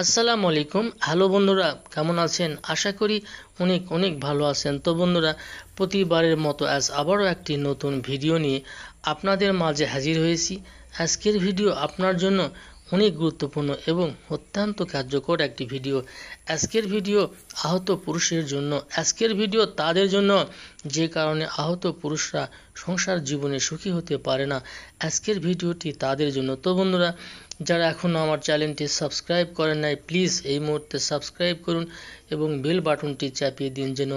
আসসালামু আলাইকুম হ্যালো বন্ধুরা কেমন আছেন আশা করি অনেক অনেক ভালো আছেন তো বন্ধুরা প্রতিবারের মতো আজ আবারও একটি নতুন ভিডিও নিয়ে আপনাদের মাঝে হাজির হয়েছি আজকের ভিডিও আপনার জন্য অনেক গুরুত্বপূর্ণ এবং অত্যন্ত কার্যকর একটি ভিডিও আজকের ভিডিও আহত পুরুষের জন্য আজকের ভিডিও তাদের জন্য যে কারণে আহত পুরুষরা সংসার জীবনে সুখী হতে পারে না আজকের ভিডিওটি তাদের জন্য তো বন্ধুরা যারা এখনও আমার চ্যানেলটি সাবস্ক্রাইব করেন নাই প্লিজ এই মুহূর্তে সাবস্ক্রাইব করুন এবং বেল বাটনটি চাপিয়ে দিন যেন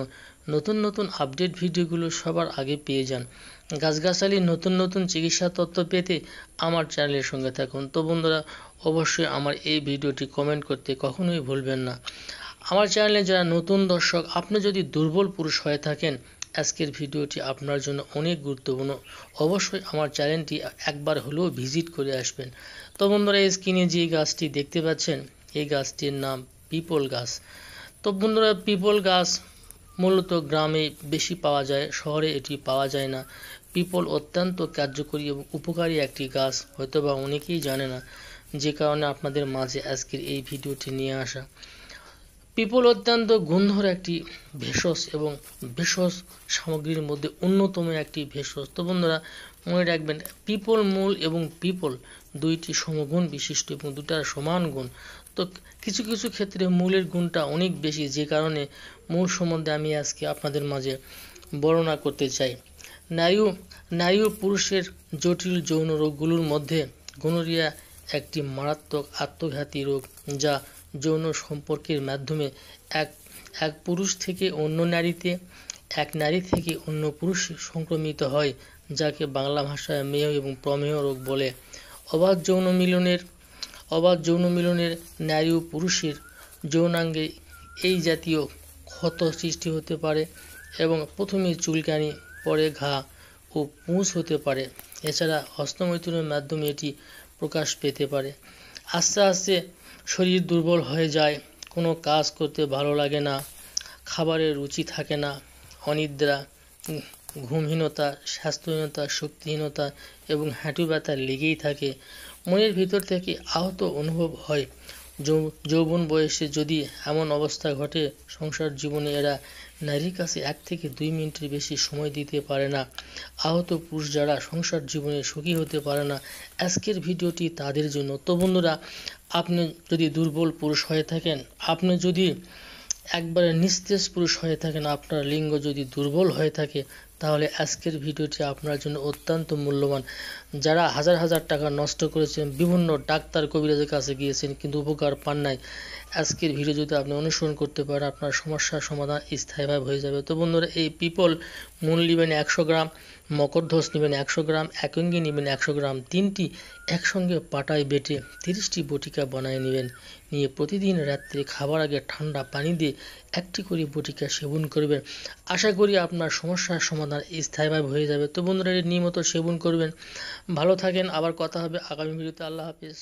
নতুন নতুন আপডেট ভিডিওগুলো সবার আগে পেয়ে যান গাছগাছালির নতুন নতুন চিকিৎসা তত্ত্ব পেতে আমার চ্যানেলের সঙ্গে থাকুন তো বন্ধুরা অবশ্যই আমার এই ভিডিওটি কমেন্ট করতে কখনোই ভুলবেন না আমার চ্যানেলে যারা নতুন দর্শক আপনি যদি দুর্বল পুরুষ হয়ে থাকেন আজকের ভিডিওটি আপনার জন্য অনেক গুরুত্বপূর্ণ অবশ্যই আমার চ্যানেলটি একবার হলেও ভিজিট করে আসবেন তো বন্ধুরা এই স্ক্রিনে যে গাছটি দেখতে পাচ্ছেন এই গাছটির নাম পিপল গাছ তো বন্ধুরা পিপল গাছ মূলত গ্রামে বেশি পাওয়া যায় শহরে এটি পাওয়া যায় না পিপল অত্যন্ত কার্যকরী এবং উপকারী একটি গাছ হয়তোবা অনেকেই জানে না যে কারণে আপনাদের মাঝে আজকের এই ভিডিওটি নিয়ে আসা পিপল অত্যন্ত গন্ধর একটি ভেষজ এবং ভেষজ সামগ্রীর মধ্যে অন্যতম একটি ভেষজ তো বন্ধুরা মনে রাখবেন পিপল মূল এবং পিপল দুইটি সমগুণ বিশিষ্ট এবং দুটার সমান গুণ তো কিছু কিছু ক্ষেত্রে মূলের গুণটা অনেক বেশি যে কারণে মূল সম্বন্ধে আমি আজকে আপনাদের মাঝে বর্ণনা করতে চাই নারী নারী ও পুরুষের জটিল যৌন রোগগুলোর মধ্যে গনোরিয়া একটি মারাত্মক আত্মঘাতী রোগ যা যৌন সম্পর্কের মাধ্যমে এক এক পুরুষ থেকে অন্য নারীতে এক নারী থেকে অন্য পুরুষ সংক্রমিত হয় যাকে বাংলা ভাষায় মেয় এবং প্রমেয় রোগ বলে অবাধ যৌন মিলনের অবাধ যৌন মিলনের নারী ও পুরুষের যৌনাঙ্গে এই জাতীয় ক্ষত সৃষ্টি হতে পারে এবং প্রথমে চুলকানি পরে ঘা ও পুঁজ হতে পারে এছাড়া হস্তমৈথুনের মাধ্যমে এটি প্রকাশ পেতে পারে আস্তে আস্তে শরীর দুর্বল হয়ে যায় কোনো কাজ করতে ভালো লাগে না খাবারের রুচি থাকে না অনিদ্রা ঘুমহীনতা স্বাস্থ্যহীনতা শক্তিহীনতা এবং হাঁটু ব্যথা লেগেই থাকে মনের ভিতর থেকে আহত অনুভব হয় যৌবন বয়সে যদি এমন অবস্থা ঘটে সংসার জীবনে এরা নারীর কাছে এক থেকে দুই মিনিটের বেশি সময় দিতে পারে না আহত পুরুষ যারা সংসার জীবনে সুখী হতে পারে না আজকের ভিডিওটি তাদের জন্য তো বন্ধুরা আপনি যদি দুর্বল পুরুষ হয়ে থাকেন আপনি যদি একবারে নিস্তেজ পুরুষ হয়ে থাকেন আপনার লিঙ্গ যদি দুর্বল হয়ে থাকে তাহলে আজকের ভিডিওটি আপনার জন্য অত্যন্ত মূল্যবান যারা হাজার হাজার টাকা নষ্ট করেছেন বিভিন্ন ডাক্তার কবিরাজের কাছে গিয়েছেন কিন্তু উপকার পান নাই আজকের ভিডিও যদি আপনি অনুসরণ করতে পারেন আপনার সমস্যার সমাধান স্থায়ীভাবে হয়ে যাবে তো বন্ধুরা এই পিপল মূল নেবেন একশো গ্রাম মকরধ্বস নেবেন একশো গ্রাম একঙ্গি নেবেন একশো গ্রাম তিনটি একসঙ্গে পাটায় বেটে তিরিশটি বটিকা বানিয়ে নেবেন নিয়ে প্রতিদিন রাত্রে খাবার আগে ঠান্ডা পানি দিয়ে একটি করে বটিকা সেবন করবেন আশা করি আপনার সমস্যার সমাধান সমাধান স্থায়ীভাবে হয়ে যাবে তো বন্ধুরা এটি নিয়মিত সেবন করবেন ভালো থাকেন আবার কথা হবে আগামী ভিডিওতে আল্লাহ হাফিজ